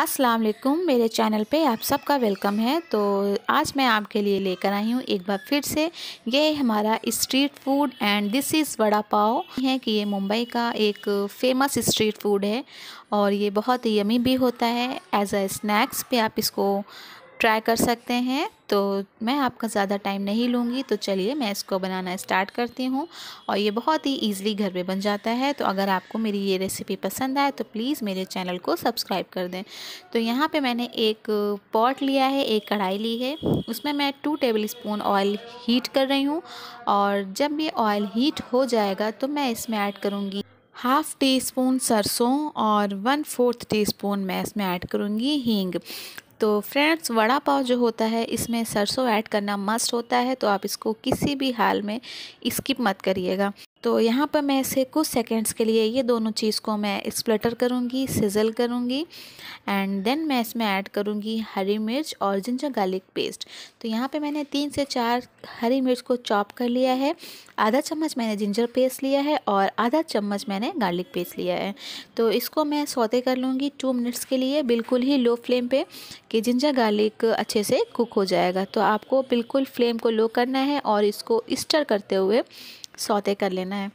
अस्सलाम वालेकुम मेरे चैनल पे आप सबका वेलकम है तो आज मैं आपके लिए लेकर आई हूँ एक बार फिर से ये हमारा street food and this is vada pav है कि ये मुंबई का एक फेमस स्ट्रीट फूड है और ये बहुत ही यमी भी होता है एज अ स्नैक्स पे आप इसको ट्राई कर सकते हैं तो मैं आपका ज़्यादा टाइम नहीं लूँगी तो चलिए मैं इसको बनाना स्टार्ट करती हूँ और ये बहुत ही ईजिली घर पे बन जाता है तो अगर आपको मेरी ये रेसिपी पसंद आए तो प्लीज़ मेरे चैनल को सब्सक्राइब कर दें तो यहाँ पे मैंने एक पॉट लिया है एक कढ़ाई ली है उसमें मैं two tablespoon oil heat कर रही हूँ और जब ये ऑयल हीट हो जाएगा तो मैं इसमें ऐड करूँगी हाफ़ टी स्पून सरसों और वन फोर्थ टी स्पून मैं इसमें ऐड करूँगी हींग तो फ्रेंड्स वड़ा पाव जो होता है इसमें सरसों ऐड करना मस्ट होता है तो आप इसको किसी भी हाल में स्किप मत करिएगा तो यहाँ पर मैं इसे कुछ सेकेंड्स के लिए ये दोनों चीज़ को मैं स्प्लटर करूँगी सिजल करूँगी एंड देन मैं इसमें ऐड करूँगी हरी मिर्च और जिंजर गार्लिक पेस्ट तो यहाँ पे मैंने तीन से चार हरी मिर्च को चॉप कर लिया है आधा चम्मच मैंने जिंजर पेस्ट लिया है और आधा चम्मच मैंने गार्लिक पेस्ट लिया है तो इसको मैं सौते कर लूँगी टू मिनट्स के लिए बिल्कुल ही लो फ्लेम पर कि जिंजर गार्लिक अच्छे से कुक हो जाएगा तो आपको बिल्कुल फ्लेम को लो करना है और इसको स्टर करते हुए सौते कर लेना है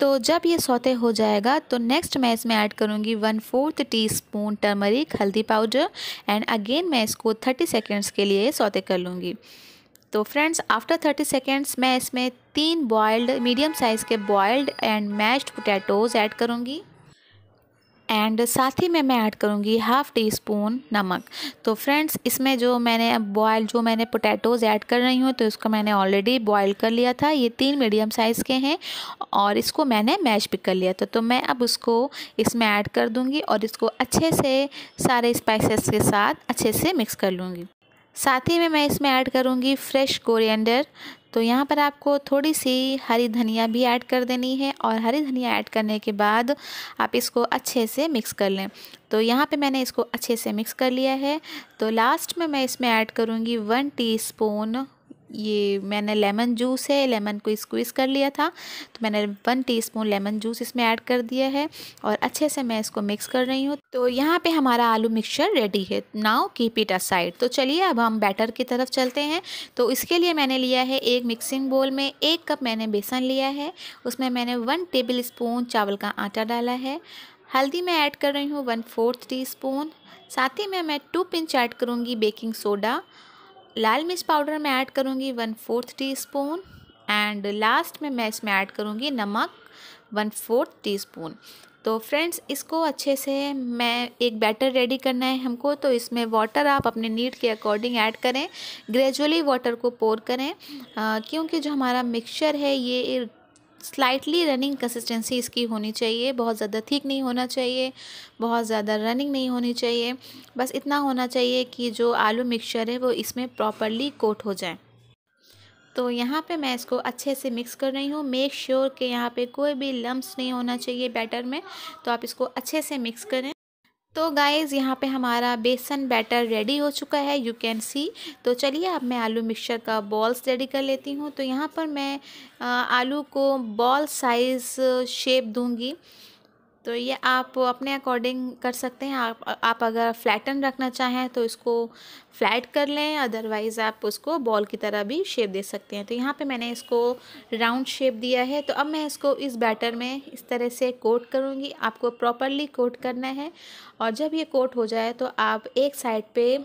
तो जब ये सौते हो जाएगा तो नेक्स्ट मैं इसमें ऐड करूँगी one fourth teaspoon turmeric हल्दी पाउडर एंड अगेन मैं इसको थर्टी सेकेंड्स के लिए सौते कर लूँगी तो फ्रेंड्स आफ्टर थर्टी सेकेंड्स मैं इसमें तीन बॉयल्ड मीडियम साइज़ के boiled and mashed potatoes add करूँगी एंड साथ ही में मैं ऐड करूँगी हाफ़ टी स्पून नमक तो फ्रेंड्स इसमें जो मैंने बॉयल जो मैंने पोटैटोज़ ऐड कर रही हूँ तो इसको मैंने ऑलरेडी बॉयल कर लिया था ये तीन मीडियम साइज़ के हैं और इसको मैंने मैश भी कर लिया था तो मैं अब उसको इसमें ऐड कर दूँगी और इसको अच्छे से सारे स्पाइसेस के साथ अच्छे से मिक्स कर लूँगी साथ ही में मैं इसमें ऐड करूँगी फ्रेश कोरिएंडर तो यहाँ पर आपको थोड़ी सी हरी धनिया भी ऐड कर देनी है और हरी धनिया ऐड करने के बाद आप इसको अच्छे से मिक्स कर लें तो यहाँ पे मैंने इसको अच्छे से मिक्स कर लिया है तो लास्ट में मैं इसमें ऐड करूँगी वन टीस्पून ये मैंने लेमन जूस है लेमन को स्क्वीज़ कर लिया था तो मैंने वन टीस्पून लेमन जूस इसमें ऐड कर दिया है और अच्छे से मैं इसको मिक्स कर रही हूँ तो यहाँ पे हमारा आलू मिक्सचर रेडी है नाउ कीप इट असाइड तो चलिए अब हम बैटर की तरफ चलते हैं तो इसके लिए मैंने लिया है एक मिक्सिंग बोल में एक कप मैंने बेसन लिया है उसमें मैंने वन टेबल स्पून चावल का आटा डाला है हल्दी मैं ऐड कर रही हूँ वन फोर्थ टी स्पून साथ ही में मैं टू पिंच ऐड करूँगी बेकिंग सोडा लाल मिर्च पाउडर मैं ऐड करूँगी one fourth teaspoon and last में मैं इसमें ऐड करूँगी नमक वन फोर्थ टी स्पून तो फ्रेंड्स इसको अच्छे से मैं एक बैटर रेडी करना है हमको तो इसमें वाटर आप अपने नीड के अकॉर्डिंग ऐड करें ग्रेजुअली वाटर को पोर करें क्योंकि जो हमारा मिक्सचर है ये स्लाइटली रनिंग कंसिस्टेंसी इसकी होनी चाहिए बहुत ज़्यादा थिक नहीं होना चाहिए बहुत ज़्यादा रनिंग नहीं होनी चाहिए बस इतना होना चाहिए कि जो आलू मिक्सचर है वो इसमें प्रॉपरली कोट हो जाए तो यहाँ पे मैं इसको अच्छे से मिक्स कर रही हूँ मेक श्योर कि यहाँ पे कोई भी लम्ब नहीं होना चाहिए बैटर में तो आप इसको अच्छे से मिक्स करें तो गाइज़ यहाँ पे हमारा बेसन बैटर रेडी हो चुका है यू कैन सी तो चलिए अब मैं आलू मिक्सचर का बॉल्स रेडी कर लेती हूँ तो यहाँ पर मैं आलू को बॉल साइज़ शेप दूँगी तो ये आप अपने अकॉर्डिंग कर सकते हैं आप आप अगर फ्लैटन रखना चाहें तो इसको फ्लैट कर लें अदरवाइज़ आप उसको बॉल की तरह भी शेप दे सकते हैं तो यहाँ पे मैंने इसको राउंड शेप दिया है तो अब मैं इसको इस बैटर में इस तरह से कोट करूँगी आपको प्रॉपरली कोट करना है और जब ये कोट हो जाए तो आप एक साइड पर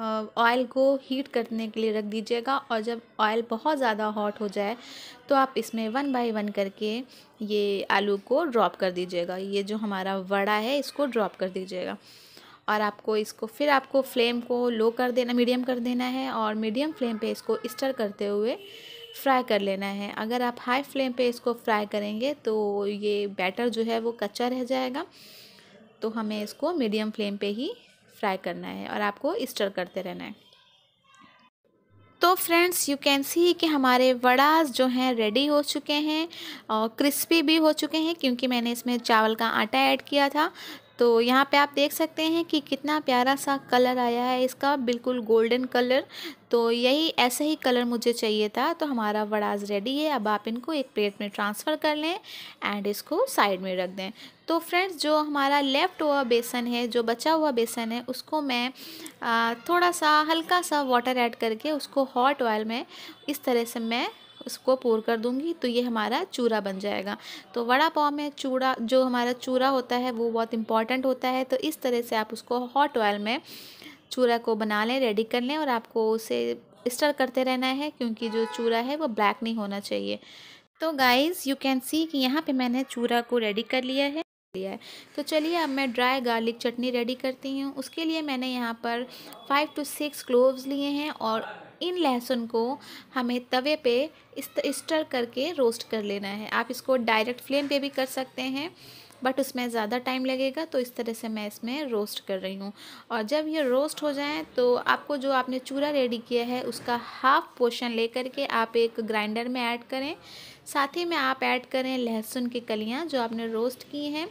ऑयल को हीट करने के लिए रख दीजिएगा और जब ऑयल बहुत ज़्यादा हॉट हो जाए तो आप इसमें वन बाय वन करके ये आलू को ड्रॉप कर दीजिएगा ये जो हमारा वड़ा है इसको ड्रॉप कर दीजिएगा और आपको इसको फिर आपको फ्लेम को लो कर देना मीडियम कर देना है और मीडियम फ्लेम पे इसको स्टर करते हुए फ्राई कर लेना है अगर आप हाई फ्लेम पे इसको फ्राई करेंगे तो ये बैटर जो है वो कच्चा रह जाएगा तो हमें इसको मीडियम फ्लेम पे ही फ्राई करना है और आपको स्टर करते रहना है तो फ्रेंड्स यू कैन सी कि हमारे वड़ाज जो हैं रेडी हो चुके हैं और क्रिस्पी भी हो चुके हैं क्योंकि मैंने इसमें चावल का आटा ऐड किया था तो यहाँ पे आप देख सकते हैं कि कितना प्यारा सा कलर आया है इसका बिल्कुल गोल्डन कलर तो यही ऐसा ही कलर मुझे चाहिए था तो हमारा वड़ाज रेडी है अब आप इनको एक प्लेट में ट्रांसफ़र कर लें एंड इसको साइड में रख दें तो फ्रेंड्स जो हमारा लेफ़्ट हुआ बेसन है जो बचा हुआ बेसन है उसको मैं थोड़ा सा हल्का सा वाटर ऐड करके उसको हॉट ऑयल में इस तरह से मैं उसको पूर कर दूंगी तो ये हमारा चूरा बन जाएगा तो वड़ा पाव में चूड़ा जो हमारा चूरा होता है वो बहुत इम्पॉर्टेंट होता है तो इस तरह से आप उसको हॉट ऑयल में चूरा को बना लें रेडी कर लें और आपको उसे स्टर करते रहना है क्योंकि जो चूरा है वो ब्लैक नहीं होना चाहिए तो गाइज़ यू कैन सी कि यहाँ पे मैंने चूरा को रेडी कर लिया है लिया है तो चलिए अब मैं ड्राई गार्लिक चटनी रेडी करती हूँ उसके लिए मैंने यहाँ पर फाइव टू सिक्स क्लोव्स लिए हैं और इन लहसुन को हमें तवे पे स्टर करके रोस्ट कर लेना है आप इसको डायरेक्ट फ्लेम पे भी कर सकते हैं बट उसमें ज़्यादा टाइम लगेगा तो इस तरह से मैं इसमें रोस्ट कर रही हूँ और जब ये रोस्ट हो जाए तो आपको जो आपने चूरा रेडी किया है उसका हाफ पोर्शन लेकर के आप एक ग्राइंडर में ऐड करें साथ ही में आप ऐड करें लहसुन की कलियाँ जो आपने रोस्ट की हैं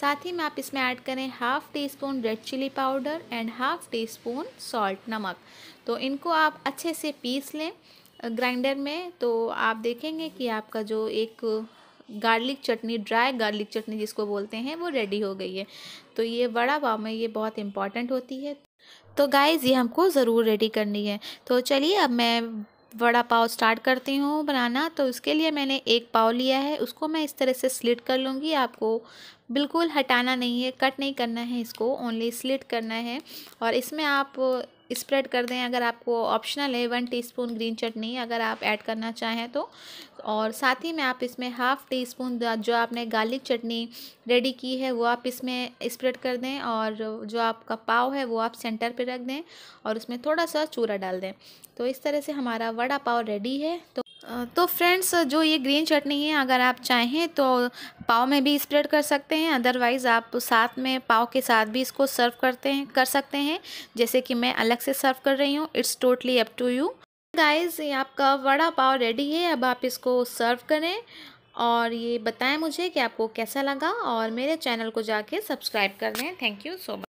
साथ ही में आप इसमें ऐड करें half teaspoon red chilli powder and half teaspoon salt नमक तो इनको आप अच्छे से पीस लें ग्राइंडर में तो आप देखेंगे कि आपका जो एक garlic chutney dry garlic chutney जिसको बोलते हैं वो रेडी हो गई है तो ये वड़ा पाव में ये बहुत इंपॉर्टेंट होती है तो गाइज़ ये हमको ज़रूर रेडी करनी है तो चलिए अब मैं वड़ा पाव स्टार्ट करती हूँ बनाना तो उसके लिए मैंने एक पाव लिया है उसको मैं इस तरह से स्लिट कर लूँगी आपको बिल्कुल हटाना नहीं है कट नहीं करना है इसको ओनली स्लिट करना है और इसमें आप स्प्रेड कर दें अगर आपको ऑप्शनल है वन टीस्पून ग्रीन चटनी अगर आप ऐड करना चाहें तो और साथ ही में आप इसमें हाफ़ टी स्पून जो आपने गार्लिक चटनी रेडी की है वो आप इसमें स्प्रेड कर दें और जो आपका पाव है वो आप सेंटर पे रख दें और उसमें थोड़ा सा चूरा डाल दें तो इस तरह से हमारा वड़ा पाव रेडी है तो तो फ्रेंड्स जो ये ग्रीन चटनी है अगर आप चाहें तो पाव में भी स्प्रेड कर सकते हैं अदरवाइज़ आप साथ में पाव के साथ भी इसको सर्व करते हैं कर सकते हैं जैसे कि मैं अलग से सर्व कर रही हूँ it's totally up to you guys ये आपका वड़ा पाव रेडी है अब आप इसको सर्व करें और ये बताएं मुझे कि आपको कैसा लगा और मेरे चैनल को जाके सब्सक्राइब कर लें थैंक यू सो मच